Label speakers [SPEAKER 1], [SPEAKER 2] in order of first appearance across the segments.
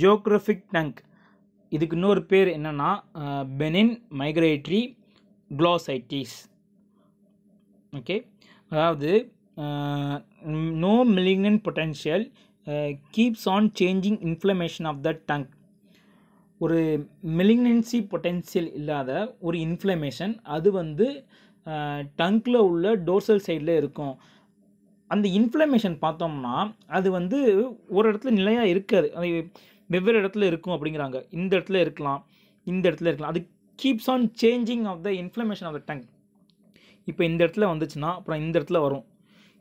[SPEAKER 1] ஜியோக்ரஃபிக் tongue இதுக்கு இன்னொரு பேர் என்னென்னா பெனின் மைக்ரேட்ரி க்ளோசைட்டிஸ் ஓகே அதாவது no malignant potential keeps on changing inflammation of the tongue ஒரு மெலிக்னன்சி பொட்டென்சியல் இல்லாத ஒரு இன்ஃப்ளமேஷன் அது வந்து டங்கில் உள்ள டோர்சல் சைடில் இருக்கும் அந்த இன்ஃப்ளமேஷன் பார்த்தோம்னா அது வந்து ஒரு இடத்துல நிலையாக இருக்காது அது வெவ்வேறு இடத்துல இருக்கும் அப்படிங்கிறாங்க இந்த இடத்துல இருக்கலாம் இந்த இடத்துல இருக்கலாம் அது keeps on changing of the inflammation of the tongue இப்போ இந்த இடத்துல வந்துச்சுன்னா அப்புறம் இந்த இடத்துல வரும்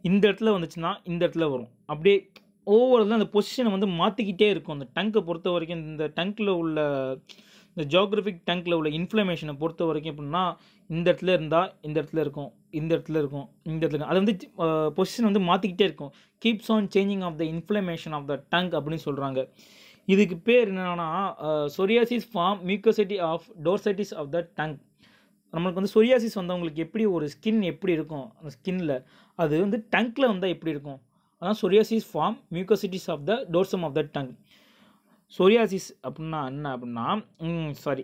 [SPEAKER 1] இந்த இடத்துல வந்துச்சுன்னா இந்த இடத்துல வரும் அப்படியே ஒவ்வொரு அந்த பொசிஷனை வந்து மாற்றிக்கிட்டே இருக்கும் அந்த டங்கை பொறுத்த வரைக்கும் இந்த டங்கில் உள்ள இந்த ஜியோக்ராஃபிக் டங்கில் உள்ள இன்ஃப்ளமேஷனை பொறுத்த வரைக்கும் எப்படின்னா இந்த இடத்துல இருந்தால் இந்த இடத்துல இருக்கும் இந்த இடத்துல இருக்கும் இந்த இடத்துல இருக்கும் அது வந்து பொசிஷன் வந்து மாற்றிக்கிட்டே இருக்கும் keeps on changing of the inflammation of the tongue அப்படின்னு சொல்கிறாங்க இதுக்கு பேர் என்னென்னா psoriasiform mucositis of dorsitis of the tongue நம்மளுக்கு வந்து சொரியாசிஸ் வந்தவங்களுக்கு எப்படி ஒரு ஸ்கின் எப்படி இருக்கும் அந்த ஸ்கின்னில் அது வந்து டங்கில் வந்தால் எப்படி இருக்கும் அதான் psoriasiform mucositis of the dorsum of the tongue psoriasis அப்படின்னா என்ன அப்படின்னா சாரி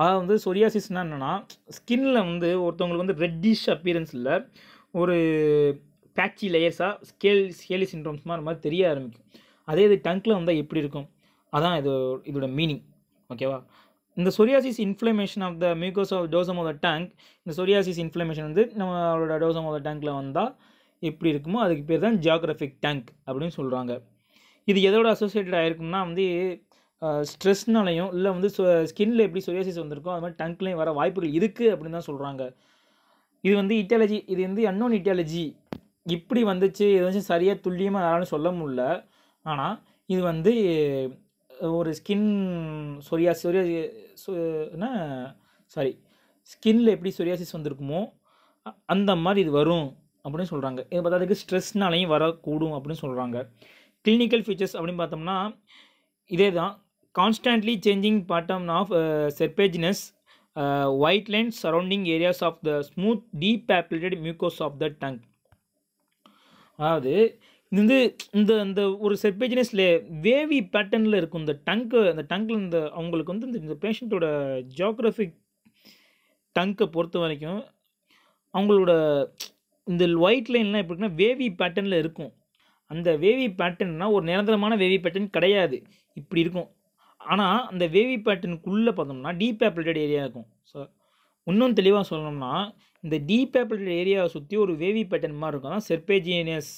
[SPEAKER 1] அதாவது வந்து சொரியாசிஸ்னால் என்னென்னா ஸ்கின்னில் வந்து ஒருத்தவங்களுக்கு வந்து ரெட்டிஷ் அப்பியரன்ஸில் ஒரு பேட்சி லேயர்ஸாக ஸ்கேல் ஸ்கேலி சிண்ட்ரோம்ஸ் மாதிரி மாதிரி தெரிய ஆரம்பிக்கும் அதே இது டங்கில் வந்தால் எப்படி இருக்கும் அதான் இது இதோட மீனிங் ஓகேவா இந்த psoriasis inflammation of the mucosa of dorsum of the tongue இந்த சொரியாசிஸ் இன்ஃப்ளமேஷன் வந்து நம்மளோட டோசம் ஆஃப் த டேங்க்கில் வந்தால் எப்படி இருக்குமோ அதுக்கு பேர் தான் ஜியாகிராஃபிக் டேங்க் அப்படின்னு சொல்கிறாங்க இது எதோட அசோசியேட்டட் ஆகிருக்கும்னா வந்து ஸ்ட்ரெஸ்னாலையும் இல்லை வந்து ஸ்கின்ல எப்படி சொரியாசிஸ் வந்திருக்கோ அது மாதிரி டங்க்லையும் வர வாய்ப்புகள் இருக்குது அப்படின்னு தான் சொல்கிறாங்க இது வந்து இட்டாலஜி இது வந்து அன்னோன் இட்டாலஜி இப்படி வந்துச்சு எதாச்சும் வந்து சரியாக துல்லியமாக யாராலும் சொல்ல முடில ஆனால் இது வந்து ஒரு ஸ்கின் சொரியா சொரியா சாரி ஸ்கின்ல எப்படி சொரியாசிஸ் வந்திருக்குமோ அந்த மாதிரி இது வரும் அப்படின்னு சொல்கிறாங்க இது பார்த்தா அதுக்கு ஸ்ட்ரெஸ்னாலையும் வரக்கூடும் அப்படின்னு சொல்கிறாங்க கிளினிக்கல் ஃபீச்சர்ஸ் அப்படின்னு பார்த்தோம்னா இதே தான் constantly changing pattern of serpiginous white line surrounding areas of the smooth depapillated mucosa of the tongue அதாவது வந்து இந்த இந்த ஒரு செர்பேஜினஸில் வேவி பேட்டர்னில் இருக்கும் இந்த டங்கு அந்த டங்கில் இந்த அவங்களுக்கு வந்து இந்த பேஷண்ட்டோட ஜியோக்ராஃபிக் டங்கை பொறுத்த வரைக்கும் அவங்களோட இந்த ஒயிட் லைன்லாம் எப்படின்னா வேவி பேட்டர்னில் இருக்கும் அந்த வேவி பேட்டர்ன்னா ஒரு நிரந்தரமான வேவி பேட்டர்ன் கிடையாது இப்படி இருக்கும் ஆனால் அந்த வேவி பேட்டர்னுக்குள்ளே பார்த்தோம்னா டீப் ஆப்ரேட்டட் ஏரியா இருக்கும் ஸோ இன்னும் தெளிவாக சொல்லணும்னா இந்த டீப் ஆப்ரேட்டட் ஏரியாவை சுற்றி ஒரு வேவி பேட்டர்ன் மாதிரி இருக்கும் அதான் செர்பேஜினியஸ்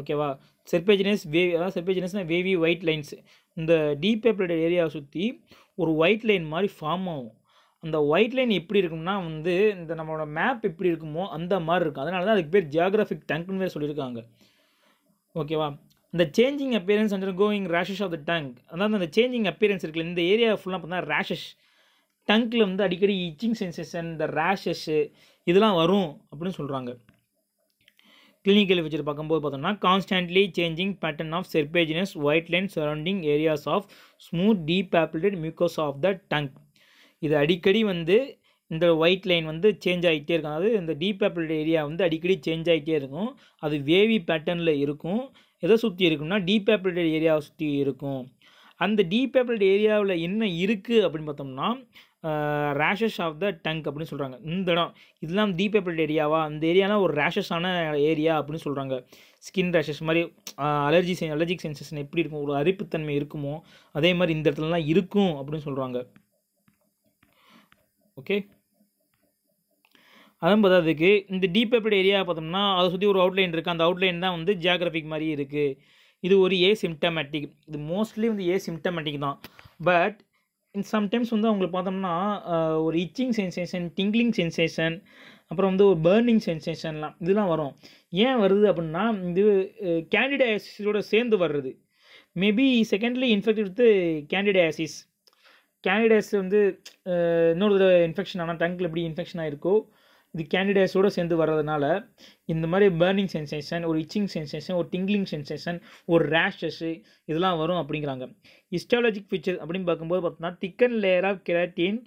[SPEAKER 1] ஓகேவா செர்பேஜினியஸ் வேவி அதாவது செர்பேஜினியஸ்னால் வேவி ஒயிட் லைன்ஸ் இந்த டீப் ஆப்ரேட்டட் ஏரியாவை சுற்றி ஒரு ஒயிட் லைன் மாதிரி ஃபார்ம் ஆகும் அந்த ஒயிட் லைன் எப்படி இருக்கும்னா வந்து இந்த நம்மளோட மேப் எப்படி இருக்குமோ அந்த மாதிரி இருக்கும் அதனால தான் அதுக்கு பேர் ஜியாகிராஃபிக் டேங்க்னு வேறு சொல்லியிருக்காங்க ஓகேவா இந்த changing appearance and going rashes of the tongue அதாவது அந்த சேஞ்சிங் அப்பியரன்ஸ் இருக்குல்ல இந்த ஏரியா ஃபுல்லாக பார்த்தா ரேஷஸ் டங்கில் வந்து அடிக்கடி இச்சிங் சென்சேஷன் இந்த ரேஷஸ்ஸு இதெல்லாம் வரும் அப்படின்னு சொல்கிறாங்க கிளினிக்கல் ஃபீச்சர் பார்க்கும்போது பார்த்தோம்னா constantly changing pattern of serpiginous white line surrounding areas of smooth depapillated mucosa of the tongue இது அடிக்கடி வந்து இந்த ஒயிட் லைன் வந்து சேஞ்ச் ஆகிட்டே இருக்கும் அதாவது இந்த டீபேப்பிள் ஏரியா வந்து அடிக்கடி சேஞ்ச் ஆகிட்டே இருக்கும் அது வேவி பேட்டர்னில் இருக்கும் எதை சுற்றி இருக்கும்னா டீபேப்பிள் ஏரியாவை சுற்றி இருக்கும் அந்த டீப் டீபேப்பிள் ஏரியாவில் என்ன இருக்குது அப்படின்னு பார்த்தோம்னா ரேஷஸ் ஆஃப் த டங்க் அப்படின்னு சொல்கிறாங்க இந்த இடம் இதெல்லாம் டீப் டீபேப்பிள் ஏரியாவா அந்த ஏரியாலாம் ஒரு ரேஷஸான ஏரியா அப்படின்னு சொல்கிறாங்க ஸ்கின் ரேஷஸ் மாதிரி அலர்ஜி அலர்ஜிக் சென்சேஷன் எப்படி இருக்கும் ஒரு அரிப்புத்தன்மை இருக்குமோ அதே மாதிரி இந்த இடத்துலலாம் இருக்கும் அப்படின்னு சொல்கிறாங்க ஓகே அதுவும் பார்த்தா அதுக்கு இந்த டீப் எப்படி ஏரியா பார்த்தோம்னா அதை சுற்றி ஒரு அவுட்லைன் இருக்குது அந்த அவுட்லைன் தான் வந்து ஜியாகிரபிக் மாதிரி இருக்குது இது ஒரு ஏ சிம்டமேட்டிக் இது மோஸ்ட்லி வந்து ஏ சிம்டமேட்டிக் தான் பட் இன் சம்டைம்ஸ் வந்து அவங்களுக்கு பார்த்தோம்னா ஒரு இச்சிங் சென்சேஷன் டிங்கிளிங் சென்சேஷன் அப்புறம் வந்து ஒரு பேர்னிங் சென்சேஷன்லாம் இதெல்லாம் வரும் ஏன் வருது அப்படின்னா இது கேண்டிடையாசிஸோட சேர்ந்து வர்றது மேபி செகண்ட்லி இன்ஃபெக்ட் எடுத்து கேண்டிடயாசிஸ் கேண்டிடயாசிஸ் வந்து இன்னொரு தடவை இன்ஃபெக்ஷன் ஆனால் டங்கில் எப்படி இன்ஃபெக்ஷன் ஆகிருக்கோ இது கேண்டிடேட்ஸோடு சேர்ந்து வர்றதுனால இந்த மாதிரி பேர்னிங் சென்சேஷன் ஒரு இச்சிங் சென்சேஷன் ஒரு டிங்கிளிங் சென்சேஷன் ஒரு ரேஷஸ்ஸு இதெல்லாம் வரும் அப்படிங்கிறாங்க இஸ்டாலஜிக் ஃபீச்சர் அப்படின்னு பார்க்கும்போது பார்த்தோம்னா thicken layer of keratin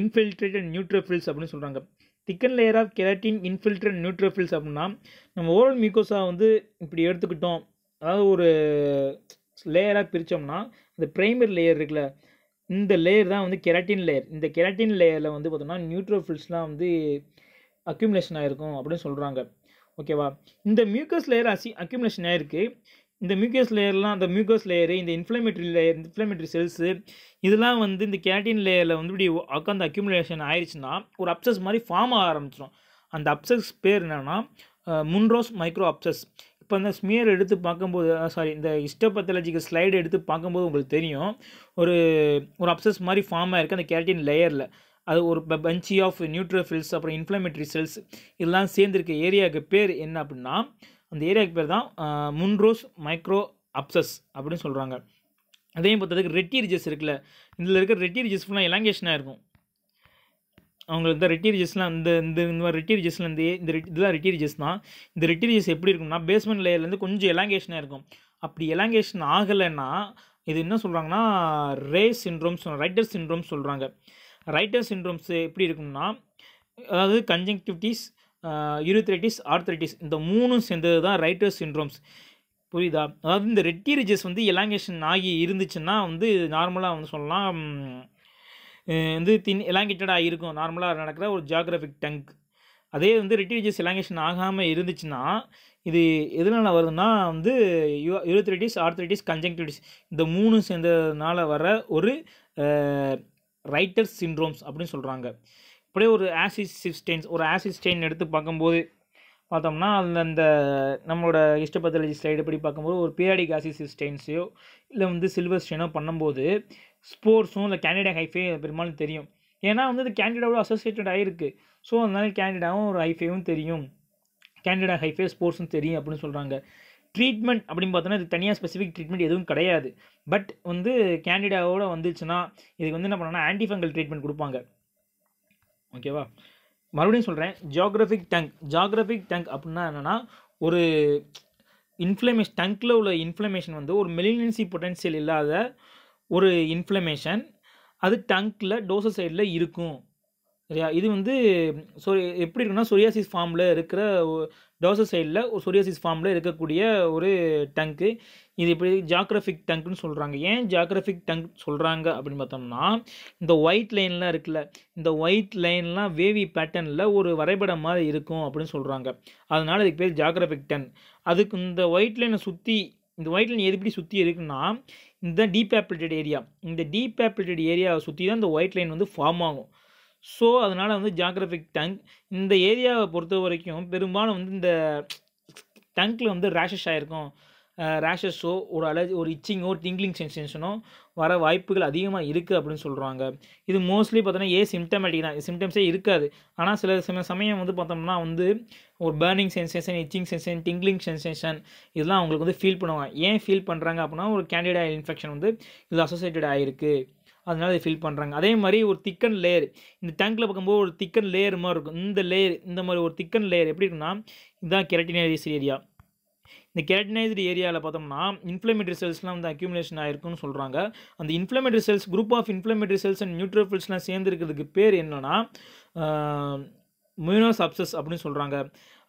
[SPEAKER 1] infiltrated neutrophils அப்படின்னு சொல்கிறாங்க thicken layer of keratin infiltrate neutrophils அப்படின்னா நம்ம ஓரல் மியூக்கோஸா வந்து இப்படி எடுத்துக்கிட்டோம் அதாவது ஒரு லேயராக பிரித்தோம்னா இந்த ப்ரைமரி லேயர் இருக்குல்ல இந்த லேயர் தான் வந்து கெராட்டின் லேயர் இந்த கெராட்டின் லேயரில் வந்து பார்த்தோம்னா நியூட்ரோஃபில்ஸ்லாம் வந்து அக்யூமிலேஷன் ஆகிருக்கும் அப்படின்னு சொல்கிறாங்க ஓகேவா இந்த மியூக்கஸ் லேயர் அசி அக்யூமிலேஷன் ஆகிருக்கு இந்த மியூக்கஸ் லேயர்லாம் அந்த மியூக்கஸ் லேயரு இந்த இன்ஃப்ளமேட்ரி லேயர் இன்ஃப்ளமேட்ரி செல்ஸு இதெல்லாம் வந்து இந்த கேட்டின் லேயரில் வந்து இப்படி உட்காந்து அக்யூமிலேஷன் ஆயிடுச்சுன்னா ஒரு அப்சஸ் மாதிரி ஃபார்ம் ஆக ஆரம்பிச்சிடும் அந்த அப்சஸ் பேர் என்னென்னா முன்ரோஸ் மைக்ரோ அப்சஸ் இப்போ இந்த ஸ்மியர் எடுத்து பார்க்கும்போது சாரி இந்த ஹிஸ்டோபத்தாலஜிக்கல் ஸ்லைடு எடுத்து பார்க்கும்போது உங்களுக்கு தெரியும் ஒரு ஒரு அப்சஸ் மாதிரி ஃபார்ம் ஆகிருக்கு அந்த கேரட்டின் லேயரில் அது ஒரு பஞ்சி ஆஃப் நியூட்ரோஃபில்ஸ் அப்புறம் இன்ஃப்ளமேட்டரி செல்ஸ் இதெல்லாம் சேர்ந்துருக்க ஏரியாவுக்கு பேர் என்ன அப்படின்னா அந்த ஏரியாவுக்கு பேர் தான் முன்ரோஸ் மைக்ரோ அப்சஸ் அப்படின்னு சொல்கிறாங்க அதையும் பொறுத்ததுக்கு ரெட்டீரிஜஸ் இருக்குல்ல இதில் இருக்கிற ரெட்டி ஃபுல்லாக எலாங்கேஷனாக இருக்கும் அவங்களுக்கு தான் ரெட்டீரிஜஸ்லாம் இந்த இந்த இந்த மாதிரி ரெட்டீரிஜஸ்லாம் இந்த இந்த இதெல்லாம் ரெட்டீரிஜஸ் தான் இந்த ரெட்டீரிஜஸ் எப்படி இருக்கும்னா பேஸ்மெண்ட் லேயர்லேருந்து கொஞ்சம் எலாங்கேஷனாக இருக்கும் அப்படி எலாங்கேஷன் ஆகலைன்னா இது என்ன சொல்கிறாங்கன்னா ரே சின்ரோம்ஸ் ரைட்டர் சின்ரோம் சொல்கிறாங்க ரைட்டர் சின்ரோம்ஸ் எப்படி இருக்கும்னா அதாவது கன்ஜெக்டிவிட்டிஸ் யூரித்ரைட்டிஸ் ஆர்த்ரைட்டிஸ் இந்த மூணும் சேர்ந்தது தான் ரைட்டர் சின்ட்ரோம்ஸ் புரியுதா அதாவது இந்த ரெட்டி ரிஜஸ் வந்து எலாங்கேஷன் ஆகி இருந்துச்சுன்னா வந்து நார்மலாக வந்து சொல்லலாம் வந்து தின் எலாங்கேட்டடாக இருக்கும் நார்மலாக நடக்கிற ஒரு ஜியாகிராஃபிக் டங்க் அதே வந்து ரெட்டிரிஜஸ் எலாங்கேஷன் ஆகாமல் இருந்துச்சுன்னா இது எதனால் வருதுன்னா வந்து யூ யூரித்ரைட்டிஸ் ஆர்த்ரைட்டிஸ் கன்ஜெக்டிவிட்டிஸ் இந்த மூணும் சேர்ந்ததுனால வர ஒரு ரைட்டர் சின்ரோம்ஸ் அப்படின்னு சொல்கிறாங்க இப்படியே ஒரு ஆசிட் ஆசிஸ்டென்ஸ் ஒரு ஸ்டெயின் எடுத்து பார்க்கும்போது பார்த்தோம்னா அந்த அந்த நம்மளோட ஹிஸ்டபத்தாலஜி ஸ்லைடு படி பார்க்கும்போது ஒரு பீரியாடிக் ஆசிஸ்டென்ஸையோ இல்லை வந்து சில்வர் ஸ்டெயினோ பண்ணும்போது ஸ்போர்ட்ஸும் இல்லை கேண்டிடா ஹைஃபே பெரும்பாலும் தெரியும் ஏன்னா வந்து இது கேண்டிடாவோட அசோசியேட்டட் ஆகிருக்கு ஸோ அதனால கேண்டிடாவும் ஒரு ஹைஃபேவும் தெரியும் கேண்டிடா ஹைஃபே ஸ்போர்ட்ஸும் தெரியும் அப்படின்னு சொல்கிறாங்க ட்ரீட்மெண்ட் அப்படின்னு பார்த்தோன்னா இது தனியாக ஸ்பெசிஃபிக் ட்ரீட்மெண்ட் எதுவும் கிடையாது பட் வந்து கேண்டிடாவோட வந்துச்சுன்னா இதுக்கு வந்து என்ன பண்ணணும்னா ஆன்டிஃபங்கல் ட்ரீட்மெண்ட் கொடுப்பாங்க ஓகேவா மறுபடியும் சொல்கிறேன் ஜியாகிரபிக் டங்க் ஜியாகிரபிக் டங்க் அப்படின்னா என்னென்னா ஒரு இன்ஃப்ளமேஷன் டங்கில் உள்ள இன்ஃப்ளமேஷன் வந்து ஒரு மெலினன்சி பொட்டன்சியல் இல்லாத ஒரு இன்ஃப்ளமேஷன் அது டங்கில் டோசர் சைடில் இருக்கும் சரியா இது வந்து சொ எப்படி இருக்குன்னா சொரியாசிஸ் ஃபார்மில் இருக்கிற டோசஸ் சைடில் ஒரு சொரியாசிஸ் ஃபார்மில் இருக்கக்கூடிய ஒரு டங்க்கு இது இப்படி ஜாக்ரஃபிக் டங்குன்னு சொல்கிறாங்க ஏன் ஜாக்ரஃபிக் டங்க் சொல்கிறாங்க அப்படின்னு பார்த்தோம்னா இந்த ஒயிட் லைன்லாம் இருக்குல்ல இந்த ஒயிட் லைன்லாம் வேவி பேட்டர்னில் ஒரு வரைபடம் மாதிரி இருக்கும் அப்படின்னு சொல்கிறாங்க அதனால் இதுக்கு பேர் ஜாக்ரஃபிக் டன் அதுக்கு இந்த ஒயிட் லைனை சுற்றி இந்த ஒயிட் லைன் எப்படி சுற்றி இருக்குன்னா இந்த டீப் ஆப்பிள்டட் ஏரியா இந்த டீப் ஆப்பிள்டட் ஏரியாவை சுற்றி தான் இந்த ஒயிட் லைன் வந்து ஃபார்ம் ஆகும் ஸோ அதனால் வந்து ஜாக்ரஃபிக் டேங்க் இந்த ஏரியாவை பொறுத்த வரைக்கும் பெரும்பாலும் வந்து இந்த டங்கில் வந்து ரேஷஸ் ஆகிருக்கும் ரேஷஸோ ஒரு அலர்ஜி ஒரு இச்சிங்கோ டிங்கிளிங் சென்சேஷனோ வர வாய்ப்புகள் அதிகமாக இருக்குது அப்படின்னு சொல்கிறாங்க இது மோஸ்ட்லி பார்த்தோன்னா ஏ சிம்டமேட்டிக் தான் சிம்டம்ஸே இருக்காது ஆனால் சில சில சமயம் வந்து பார்த்தோம்னா வந்து ஒரு burning sensation itching sensation tingling sensation இதெல்லாம் அவங்களுக்கு வந்து ஃபீல் பண்ணுவாங்க ஏன் ஃபீல் பண்ணுறாங்க அப்படின்னா ஒரு கேண்டிடா இன்ஃபெக்ஷன் வந்து இது அசோசியேட்டட் ஆகிருக்கு அதனால் இதை ஃபில் பண்ணுறாங்க அதே மாதிரி ஒரு திக்கன் லேயர் இந்த டேங்கில் பார்க்கும்போது ஒரு திக்கன் லேயர் மாதிரி இருக்கும் இந்த லேயர் இந்த மாதிரி ஒரு திக்கன் லேயர் எப்படி இருக்குன்னா இதுதான் கெரட்டினைசர் ஏரியா இந்த கெரட்டினைஸ்டு ஏரியாவில் பார்த்தோம்னா இன்ஃப்ளமேட்டரி செல்ஸ்லாம் வந்து அக்யூமுலேஷன் ஆயிருக்குன்னு சொல்கிறாங்க அந்த inflammatory cells group of inflammatory cells and நியூட்ரோஃபில்ஸ்லாம் சேர்ந்துருக்கிறதுக்கு பேர் என்னென்னா மியூனோஸ் அப்சஸ் அப்படின்னு சொல்கிறாங்க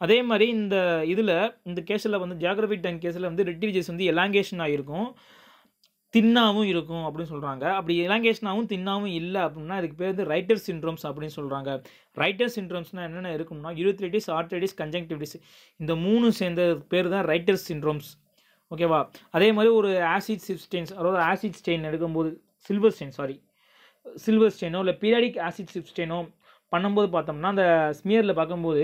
[SPEAKER 1] அதே மாதிரி இந்த இதில் இந்த கேஸில் வந்து ஜியாகிரபிக் டேங்க் கேஸில் வந்து ரெட்டிவிஜஸ் வந்து எலாங்கேஷன் ஆகிருக்கும் தின்னாவும் இருக்கும் அப்படின்னு சொல்கிறாங்க அப்படி இலாங்கேஷனாகவும் தின்னாவும் இல்லை அப்படின்னா அதுக்கு பேர் வந்து ரைட்டர் சின்ரோம்ஸ் அப்படின்னு சொல்கிறாங்க ரைட்டர் சின்ரோம்ஸ்னால் என்னென்ன இருக்கும்னா யூரித்ரைட்டிஸ் ஆர்ட்ரைட்டிஸ் கன்ஜங்டிவிட்டிஸ் இந்த மூணு சேர்ந்த பேர் தான் ரைட்டர் சின்ரோம்ஸ் ஓகேவா அதே மாதிரி ஒரு ஆசிட் சிப்ஸ்டெயின்ஸ் அதாவது ஆசிட் ஸ்டெயின் எடுக்கும்போது சில்வர் ஸ்டெயின் சாரி சில்வர் ஸ்டெயினோ இல்லை பீரியாடிக் ஆசிட் சிப்ஸ்டெயினோ பண்ணும்போது பார்த்தோம்னா அந்த ஸ்மியரில் பார்க்கும்போது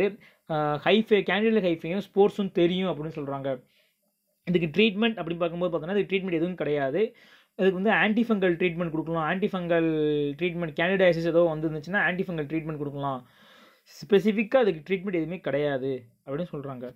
[SPEAKER 1] ஹைஃபே கேண்டிடேட் ஹைஃபையும் ஸ்போர்ட்ஸும் தெரியும் அப்படின்னு சொல்கிறாங்க இதுக்கு ட்ரீட்மெண்ட் அப்படின்னு பார்க்கும்போது பார்த்தோன்னா இதுக்கு ட்ரீட்மெண்ட் எதுவும் கிடையாது அதுக்கு வந்து ஆன்டிஃபங்கல் ட்ரீட்மெண்ட் கொடுக்கலாம் ஆன்டிஃபங்கல் ட்ரீட்மெண்ட் கேண்டிடைசிஸ் ஏதோ வந்துருந்துச்சுன்னா ஆன்டிஃபங்கல் ட்ரீட்மெண்ட் கொடுக்கலாம் ஸ்பெசிஃபிக்காக அதுக்கு ட்ரீட்மெண்ட் எதுவுமே கிடையாது அப்படின்னு சொல்கிறாங்க